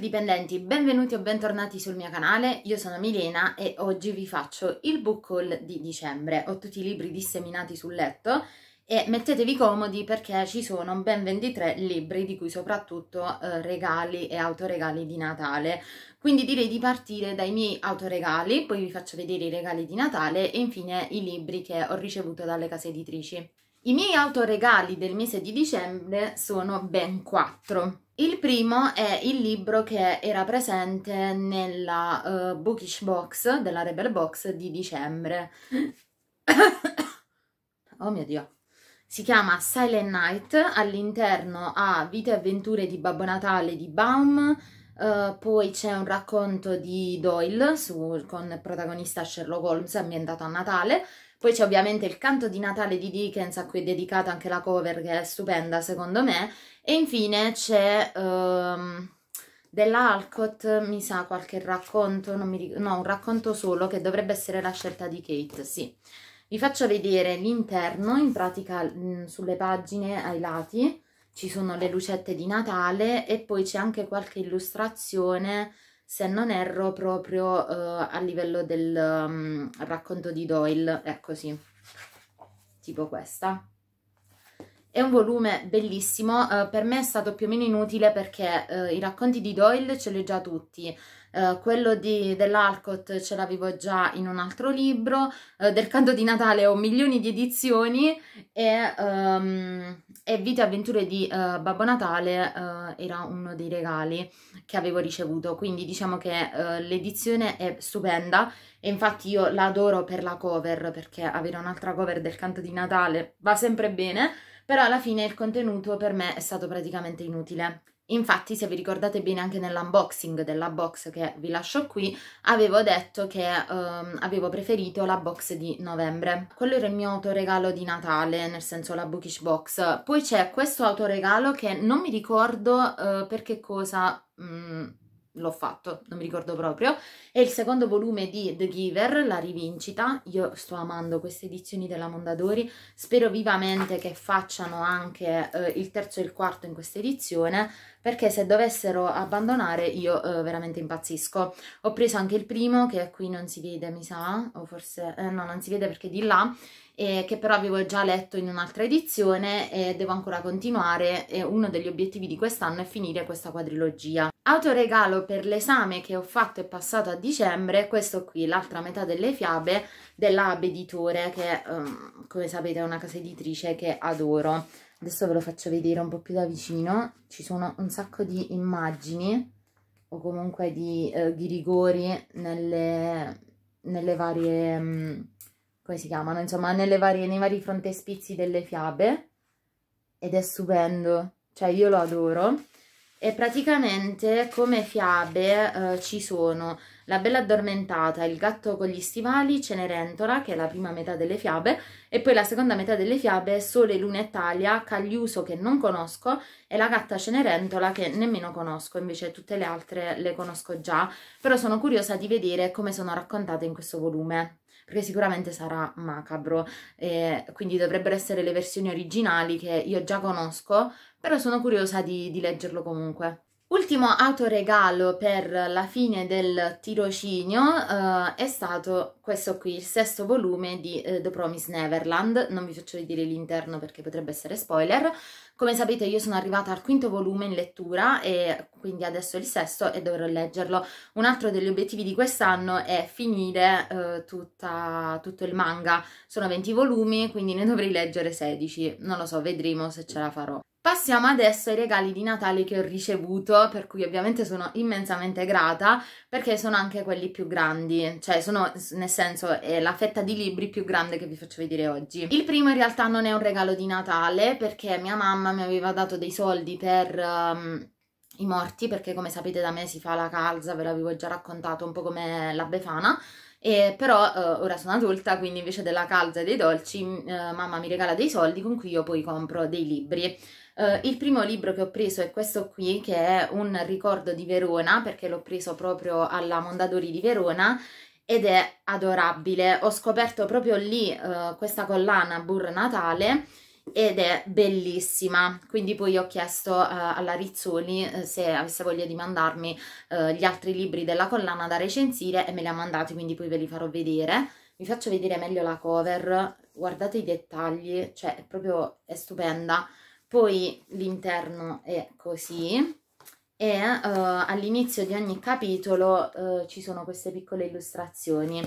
dipendenti, benvenuti o bentornati sul mio canale, io sono Milena e oggi vi faccio il book haul di dicembre. Ho tutti i libri disseminati sul letto e mettetevi comodi perché ci sono ben 23 libri di cui soprattutto eh, regali e autoregali di Natale. Quindi direi di partire dai miei autoregali, poi vi faccio vedere i regali di Natale e infine i libri che ho ricevuto dalle case editrici. I miei autoregali del mese di dicembre sono ben quattro. Il primo è il libro che era presente nella uh, Bookish Box, della Rebel Box di dicembre. oh mio Dio. Si chiama Silent Night, all'interno ha Vite e avventure di Babbo Natale di Baum, uh, poi c'è un racconto di Doyle su, con il protagonista Sherlock Holmes ambientato a Natale poi c'è ovviamente il canto di Natale di Dickens a cui è dedicata anche la cover che è stupenda secondo me e infine c'è um, della Alcott, mi sa qualche racconto, ricordo, no un racconto solo che dovrebbe essere la scelta di Kate, sì. Vi faccio vedere l'interno, in pratica mh, mm, sulle pagine ai lati ci sono le lucette di Natale e poi c'è anche qualche illustrazione se non erro proprio uh, a livello del um, racconto di Doyle, è così, ecco, tipo questa. È un volume bellissimo, uh, per me è stato più o meno inutile perché uh, i racconti di Doyle ce li ho già tutti, eh, quello di, dell'Alcott ce l'avevo già in un altro libro, eh, del canto di Natale ho milioni di edizioni e, ehm, e Vite e avventure di eh, Babbo Natale eh, era uno dei regali che avevo ricevuto, quindi diciamo che eh, l'edizione è stupenda e infatti io la adoro per la cover perché avere un'altra cover del canto di Natale va sempre bene, però alla fine il contenuto per me è stato praticamente inutile. Infatti, se vi ricordate bene anche nell'unboxing della box che vi lascio qui, avevo detto che ehm, avevo preferito la box di novembre. Quello era il mio autoregalo di Natale, nel senso la bookish box. Poi c'è questo autoregalo che non mi ricordo eh, per che cosa... Mh, mm, l'ho fatto, non mi ricordo proprio, e il secondo volume di The Giver, La rivincita, io sto amando queste edizioni della Mondadori, spero vivamente che facciano anche eh, il terzo e il quarto in questa edizione, perché se dovessero abbandonare io eh, veramente impazzisco. Ho preso anche il primo, che qui non si vede mi sa, o forse, eh, no non si vede perché è di là, eh, che però avevo già letto in un'altra edizione e devo ancora continuare e uno degli obiettivi di quest'anno è finire questa quadrilogia. Autoregalo per l'esame che ho fatto e passato a dicembre, questo qui, l'altra metà delle fiabe dell'Ab Editore, che um, come sapete è una casa editrice che adoro. Adesso ve lo faccio vedere un po' più da vicino, ci sono un sacco di immagini o comunque di, eh, di rigori nelle, nelle varie, um, come si chiamano, insomma, varie, nei vari frontespizi delle fiabe ed è stupendo, cioè io lo adoro e praticamente come fiabe eh, ci sono La Bella Addormentata, Il Gatto con gli Stivali, Cenerentola, che è la prima metà delle fiabe, e poi la seconda metà delle fiabe Sole, Luna e Talia, Cagliuso che non conosco e La Gatta Cenerentola che nemmeno conosco, invece tutte le altre le conosco già, però sono curiosa di vedere come sono raccontate in questo volume perché sicuramente sarà macabro, eh, quindi dovrebbero essere le versioni originali che io già conosco, però sono curiosa di, di leggerlo comunque. Ultimo autoregalo per la fine del tirocinio uh, è stato questo qui, il sesto volume di uh, The Promise Neverland, non vi faccio vedere l'interno perché potrebbe essere spoiler, come sapete io sono arrivata al quinto volume in lettura e quindi adesso è il sesto e dovrò leggerlo. Un altro degli obiettivi di quest'anno è finire uh, tutta, tutto il manga, sono 20 volumi quindi ne dovrei leggere 16, non lo so, vedremo se ce la farò. Passiamo adesso ai regali di Natale che ho ricevuto, per cui ovviamente sono immensamente grata, perché sono anche quelli più grandi, cioè sono, nel senso, è la fetta di libri più grande che vi faccio vedere oggi. Il primo in realtà non è un regalo di Natale, perché mia mamma mi aveva dato dei soldi per... Um, i morti perché come sapete da me si fa la calza ve l'avevo già raccontato un po' come la befana e però eh, ora sono adulta, quindi invece della calza e dei dolci, eh, mamma mi regala dei soldi con cui io poi compro dei libri. Eh, il primo libro che ho preso è questo qui, che è un ricordo di Verona, perché l'ho preso proprio alla Mondadori di Verona ed è adorabile. Ho scoperto proprio lì eh, questa collana Burr Natale ed è bellissima. Quindi poi ho chiesto uh, alla Rizzoli uh, se avesse voglia di mandarmi uh, gli altri libri della collana da recensire e me li ha mandati, quindi poi ve li farò vedere. Vi faccio vedere meglio la cover, guardate i dettagli, cioè è proprio è stupenda. Poi l'interno è così e uh, all'inizio di ogni capitolo uh, ci sono queste piccole illustrazioni.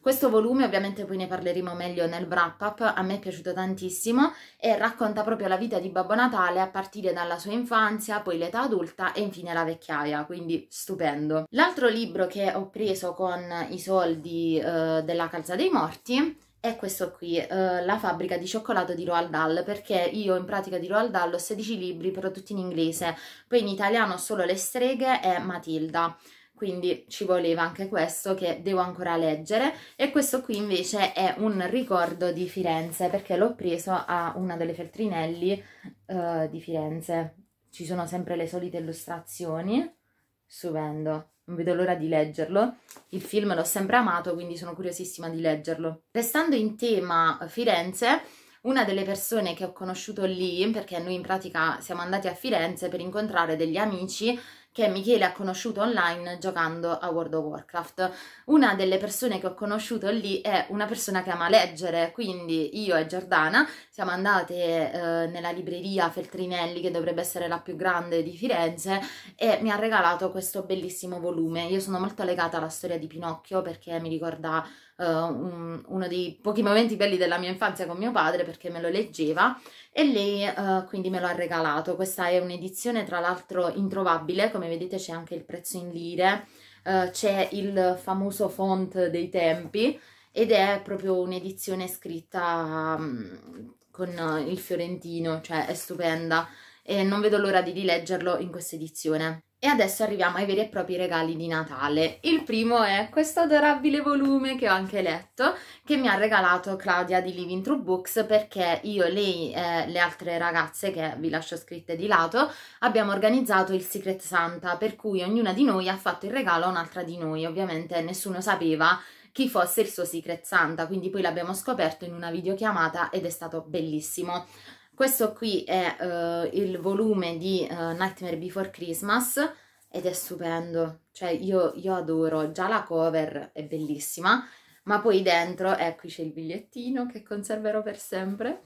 Questo volume ovviamente poi ne parleremo meglio nel wrap up, a me è piaciuto tantissimo e racconta proprio la vita di Babbo Natale a partire dalla sua infanzia, poi l'età adulta e infine la vecchiaia, quindi stupendo. L'altro libro che ho preso con i soldi uh, della Calza dei Morti è questo qui, eh, La fabbrica di cioccolato di Roald Dahl, perché io in pratica di Roald Dahl ho 16 libri, però tutti in inglese, poi in italiano solo Le streghe e Matilda, quindi ci voleva anche questo che devo ancora leggere e questo qui invece è un ricordo di Firenze, perché l'ho preso a una delle feltrinelli eh, di Firenze. Ci sono sempre le solite illustrazioni, stupendo non vedo l'ora di leggerlo. Il film l'ho sempre amato, quindi sono curiosissima di leggerlo. Restando in tema eh, Firenze, una delle persone che ho conosciuto lì, perché noi in pratica siamo andati a Firenze per incontrare degli amici che Michele ha conosciuto online giocando a World of Warcraft. Una delle persone che ho conosciuto lì è una persona che ama leggere, quindi io e Giordana siamo andate eh, nella libreria Feltrinelli, che dovrebbe essere la più grande di Firenze, e mi ha regalato questo bellissimo volume. Io sono molto legata alla storia di Pinocchio perché mi ricorda uh, uno dei pochi momenti belli della mia infanzia con mio padre perché me lo leggeva e lei uh, quindi me lo ha regalato. Questa è un'edizione tra l'altro introvabile, come vedete c'è anche il prezzo in lire, uh, c'è il famoso font dei tempi ed è proprio un'edizione scritta um, con il fiorentino, cioè è stupenda e non vedo l'ora di rileggerlo in questa edizione. E adesso arriviamo ai veri e propri regali di Natale. Il primo è questo adorabile volume che ho anche letto, che mi ha regalato Claudia di Living True Books perché io, lei e eh, le altre ragazze che vi lascio scritte di lato abbiamo organizzato il Secret Santa, per cui ognuna di noi ha fatto il regalo a un'altra di noi. Ovviamente nessuno sapeva chi fosse il suo Secret Santa, quindi poi l'abbiamo scoperto in una videochiamata ed è stato bellissimo. Questo qui è uh, il volume di uh, Nightmare Before Christmas ed è stupendo, cioè io, io adoro, già la cover è bellissima, ma poi dentro, ecco qui c'è il bigliettino che conserverò per sempre,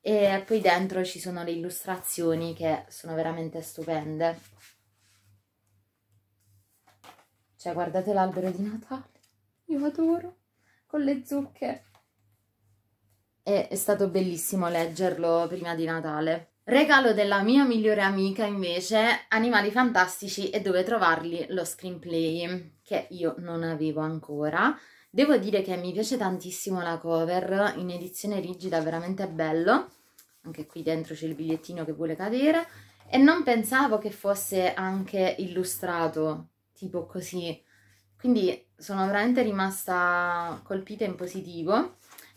e poi dentro ci sono le illustrazioni che sono veramente stupende. Cioè guardate l'albero di Natale, io adoro, con le zucche e è stato bellissimo leggerlo prima di Natale. Regalo della mia migliore amica invece, Animali Fantastici e dove trovarli lo screenplay, che io non avevo ancora. Devo dire che mi piace tantissimo la cover, in edizione rigida veramente bello, anche qui dentro c'è il bigliettino che vuole cadere, e non pensavo che fosse anche illustrato, tipo così. Quindi sono veramente rimasta colpita in positivo.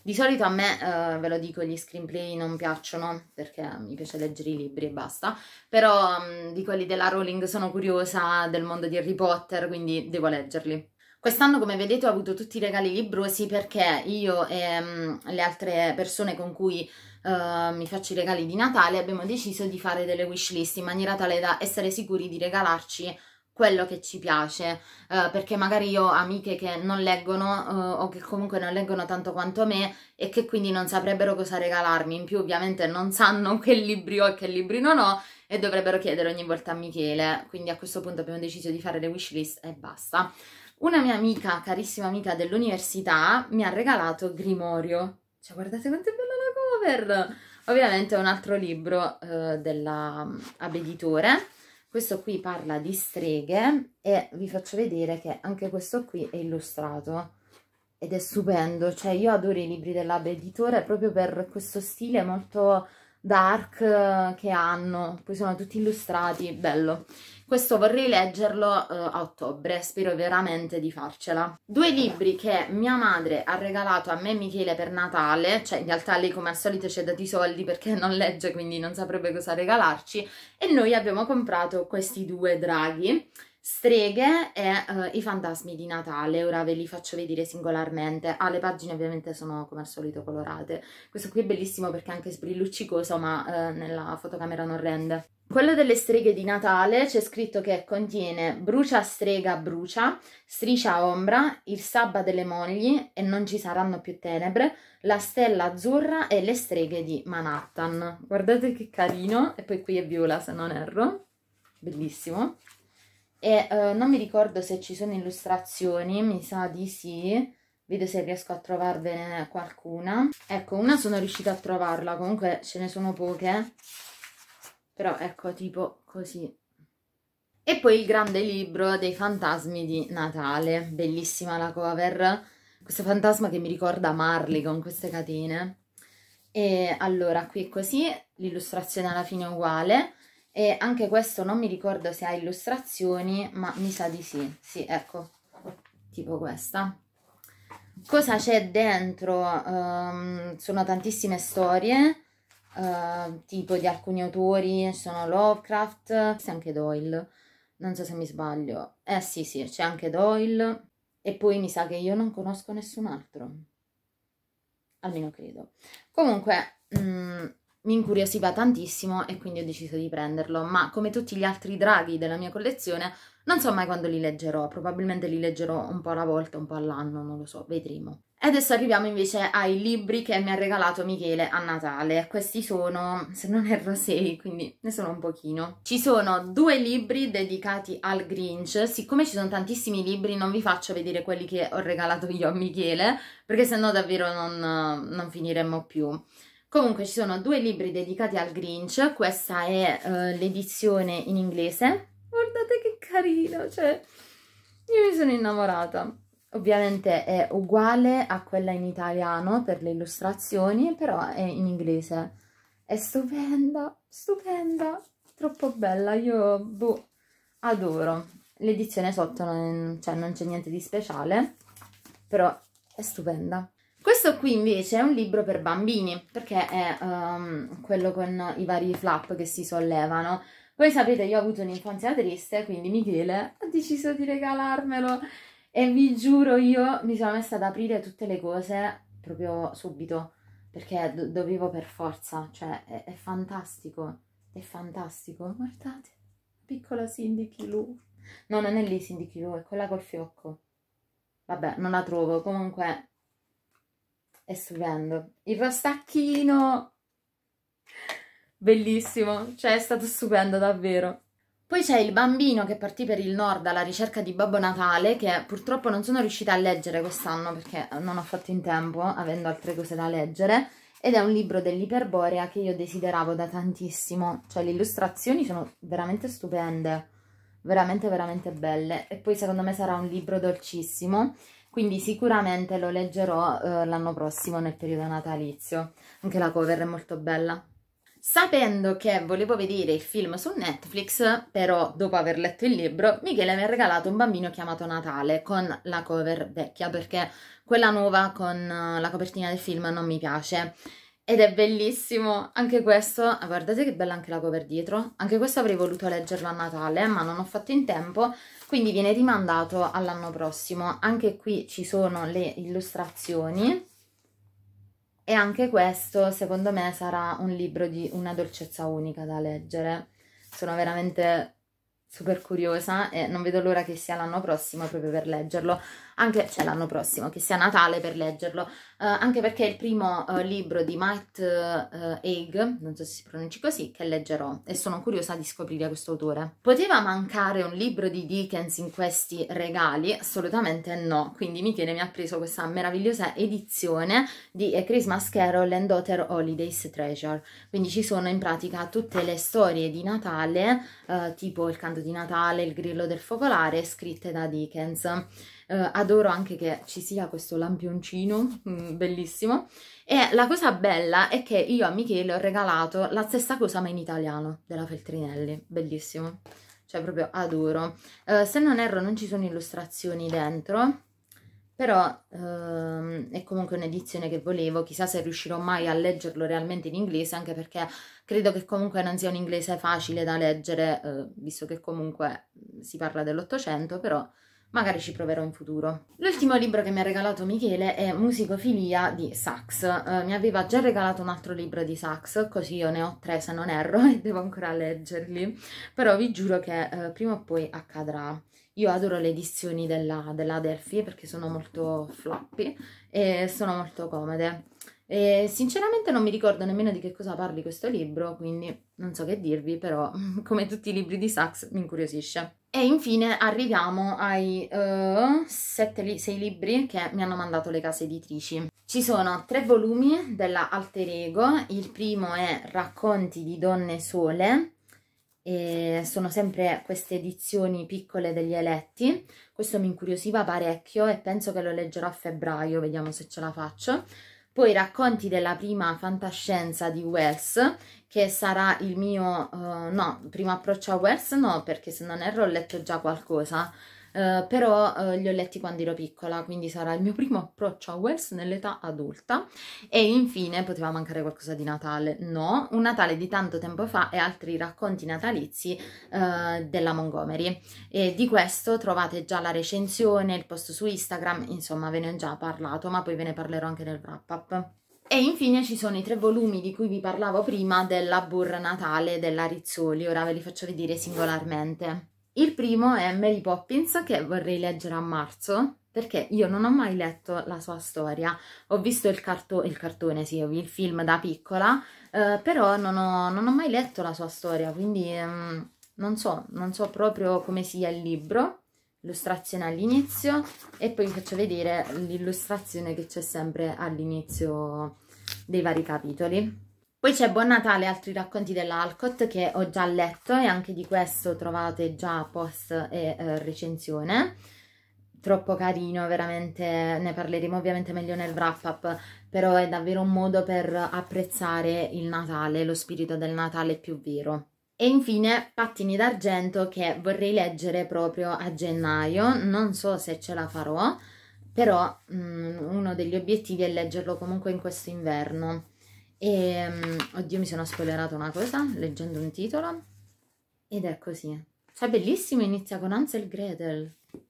Di solito a me, eh, ve lo dico, gli screenplay non piacciono perché mi piace leggere i libri e basta, però um, di quelli della Rowling sono curiosa del mondo di Harry Potter, quindi devo leggerli. Quest'anno, come vedete, ho avuto tutti i regali librosi perché io e um, le altre persone con cui uh, mi faccio i regali di Natale abbiamo deciso di fare delle wishlist in maniera tale da essere sicuri di regalarci quello che ci piace, eh, perché magari io ho amiche che non leggono eh, o che comunque non leggono tanto quanto me e che quindi non saprebbero cosa regalarmi, in più ovviamente non sanno che libri ho e che libri non ho e dovrebbero chiedere ogni volta a Michele, quindi a questo punto abbiamo deciso di fare le wishlist e basta. Una mia amica, carissima amica dell'università, mi ha regalato Grimorio, cioè guardate quanto è bella la cover! Ovviamente è un altro libro eh, della mm, Abeditore questo qui parla di streghe e vi faccio vedere che anche questo qui è illustrato ed è stupendo, cioè io adoro i libri del Editore proprio per questo stile molto dark eh, che hanno, poi sono tutti illustrati, bello. Questo vorrei leggerlo eh, a ottobre, spero veramente di farcela. Due libri che mia madre ha regalato a me e Michele per Natale, cioè in realtà lei come al solito ci ha dato i soldi perché non legge quindi non saprebbe cosa regalarci, e noi abbiamo comprato questi due draghi Streghe e uh, i fantasmi di Natale, ora ve li faccio vedere singolarmente. Ah, le pagine ovviamente sono come al solito colorate. Questo qui è bellissimo perché è anche sbrilluccicoso, ma uh, nella fotocamera non rende. Quello delle streghe di Natale c'è scritto che contiene brucia strega brucia, striscia ombra, il sabba delle mogli e non ci saranno più tenebre, la stella azzurra e le streghe di Manhattan. Guardate che carino, e poi qui è viola se non erro, bellissimo e eh, non mi ricordo se ci sono illustrazioni, mi sa di sì, vedo se riesco a trovarvene qualcuna. Ecco, una sono riuscita a trovarla, comunque ce ne sono poche, però ecco tipo così. E poi il grande libro dei fantasmi di Natale, bellissima la cover, questo fantasma che mi ricorda Marley con queste catene. E allora qui è così, l'illustrazione alla fine è uguale, e anche questo non mi ricordo se ha illustrazioni, ma mi sa di sì, sì, ecco, tipo questa. Cosa c'è dentro? Um, sono tantissime storie, uh, tipo di alcuni autori, sono Lovecraft, c'è anche Doyle, non so se mi sbaglio. Eh sì, sì, c'è anche Doyle e poi mi sa che io non conosco nessun altro. Almeno credo. Comunque, mh, mm, mi incuriosiva tantissimo e quindi ho deciso di prenderlo, ma come tutti gli altri draghi della mia collezione non so mai quando li leggerò, probabilmente li leggerò un po' alla volta, un po' all'anno, non lo so, vedremo. E adesso arriviamo invece ai libri che mi ha regalato Michele a Natale. Questi sono, se non erro, sei, quindi ne sono un pochino. Ci sono due libri dedicati al Grinch. Siccome ci sono tantissimi libri, non vi faccio vedere quelli che ho regalato io a Michele, perché sennò davvero non, non finiremmo più. Comunque ci sono due libri dedicati al Grinch, questa è uh, l'edizione in inglese. Guardate che carino, cioè io mi sono innamorata. Ovviamente è uguale a quella in italiano per le illustrazioni, però è in inglese. È stupenda, stupenda, troppo bella, io boh, adoro. L'edizione sotto non, cioè, non c'è niente di speciale, però è stupenda. Questo qui invece è un libro per bambini, perché è um, quello con i vari flap che si sollevano. Voi sapete, io ho avuto un'infanzia triste, quindi Michele ha deciso di regalarmelo. E vi giuro, io mi sono messa ad aprire tutte le cose proprio subito, perché do dovevo per forza. Cioè, è, è fantastico, è fantastico. Guardate, piccola Cindy Kilou. No, non è lì Cindy Kilou, è quella col fiocco. Vabbè, non la trovo. Comunque, è stupendo. Il rostacchino, bellissimo, cioè è stato stupendo davvero. Poi c'è il bambino che partì per il nord alla ricerca di Babbo Natale, che purtroppo non sono riuscita a leggere quest'anno perché non ho fatto in tempo, avendo altre cose da leggere, ed è un libro dell'Iperborea che io desideravo da tantissimo, cioè le illustrazioni sono veramente stupende, veramente veramente belle, e poi secondo me sarà un libro dolcissimo, quindi sicuramente lo leggerò eh, l'anno prossimo nel periodo natalizio. Anche la cover è molto bella. Sapendo che volevo vedere il film su Netflix, però dopo aver letto il libro, Michele mi ha regalato un bambino chiamato Natale con la cover vecchia perché quella nuova con eh, la copertina del film non mi piace ed è bellissimo, anche questo, ah, guardate che bella anche la cover dietro, anche questo avrei voluto leggerlo a Natale ma non ho fatto in tempo, quindi viene rimandato all'anno prossimo, anche qui ci sono le illustrazioni e anche questo secondo me sarà un libro di una dolcezza unica da leggere, sono veramente super curiosa e non vedo l'ora che sia l'anno prossimo proprio per leggerlo, anche cioè l'anno prossimo, che sia Natale per leggerlo, eh, anche perché è il primo eh, libro di Matt Egg, eh, non so se si pronunci così, che leggerò e sono curiosa di scoprire questo autore. Poteva mancare un libro di Dickens in questi regali? Assolutamente no, quindi Michele mi ha preso questa meravigliosa edizione di A Christmas Carol and Daughter Holidays Treasure, quindi ci sono in pratica tutte le storie di Natale, eh, tipo il canto di Natale, il grillo del focolare, scritte da Dickens eh, adoro anche che ci sia questo lampioncino, mm, bellissimo. E la cosa bella è che io a Michele ho regalato la stessa cosa ma in italiano della Feltrinelli, bellissimo. Cioè proprio adoro. Eh, se non erro non ci sono illustrazioni dentro, però ehm, è comunque un'edizione che volevo, chissà se riuscirò mai a leggerlo realmente in inglese, anche perché credo che comunque non sia un inglese facile da leggere, eh, visto che comunque si parla dell'Ottocento, però Magari ci proverò in futuro. L'ultimo libro che mi ha regalato Michele è Musicofilia di Sachs. Eh, mi aveva già regalato un altro libro di Sachs, così io ne ho tre se non erro e devo ancora leggerli. Però vi giuro che eh, prima o poi accadrà. Io adoro le edizioni della, della Delphi perché sono molto floppy e sono molto comode. E sinceramente non mi ricordo nemmeno di che cosa parli questo libro, quindi non so che dirvi, però come tutti i libri di Sachs mi incuriosisce. E infine arriviamo ai 7-6 uh, eh, li libri che mi hanno mandato le case editrici. Ci sono tre volumi della Alter Ego, il primo è Racconti di donne sole, e sono sempre queste edizioni piccole degli eletti, questo mi incuriosiva parecchio e penso che lo leggerò a febbraio, vediamo se ce la faccio poi racconti della prima fantascienza di Wells, che sarà il mio, uh, no, primo approccio a Wells no, perché se non erro ho letto già qualcosa, eh, però eh, li ho letti quando ero piccola, quindi sarà il mio primo approccio a Wells nell'età adulta. E infine, poteva mancare qualcosa di Natale? No, un Natale di tanto tempo fa e altri racconti natalizi eh, della Montgomery. E di questo trovate già la recensione, il post su Instagram, insomma ve ne ho già parlato, ma poi ve ne parlerò anche nel wrap up. E infine ci sono i tre volumi di cui vi parlavo prima della Burra Natale della Rizzoli, ora ve li faccio vedere singolarmente. Il primo è Mary Poppins che vorrei leggere a marzo perché io non ho mai letto la sua storia, ho visto il, carto il cartone, sì, il film da piccola, eh, però non ho, non ho, mai letto la sua storia, quindi ehm, non, so, non so proprio come sia il libro, illustrazione all'inizio e poi vi faccio vedere l'illustrazione che c'è sempre all'inizio dei vari capitoli. Poi c'è Buon Natale e altri racconti dell'Alcott che ho già letto e anche di questo trovate già post e eh, recensione. Troppo carino, veramente ne parleremo ovviamente meglio nel wrap up, però è davvero un modo per apprezzare il Natale, lo spirito del Natale più vero. E infine Pattini d'argento che vorrei leggere proprio a gennaio, non so se ce la farò, però mh, mm, uno degli obiettivi è leggerlo comunque in questo inverno e, ehm, oddio, mi sono spoilerata una cosa leggendo un titolo. Ed è così. Cioè, bellissimo, inizia con Ansel Gretel.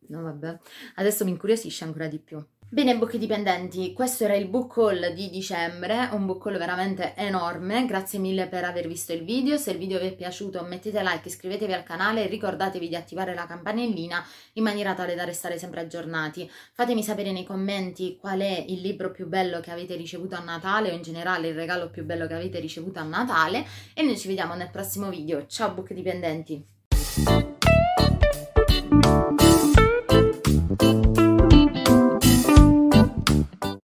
No, vabbè. Adesso mi incuriosisce ancora di più. Bene, bocche dipendenti, questo era il book haul di dicembre, un book haul veramente enorme, grazie mille per aver visto il video, se il video vi è piaciuto mettete like, iscrivetevi al canale e ricordatevi di attivare la campanellina in maniera tale da restare sempre aggiornati. Fatemi sapere nei commenti qual è il libro più bello che avete ricevuto a Natale o in generale il regalo più bello che avete ricevuto a Natale e noi ci vediamo nel prossimo video, ciao book dipendenti!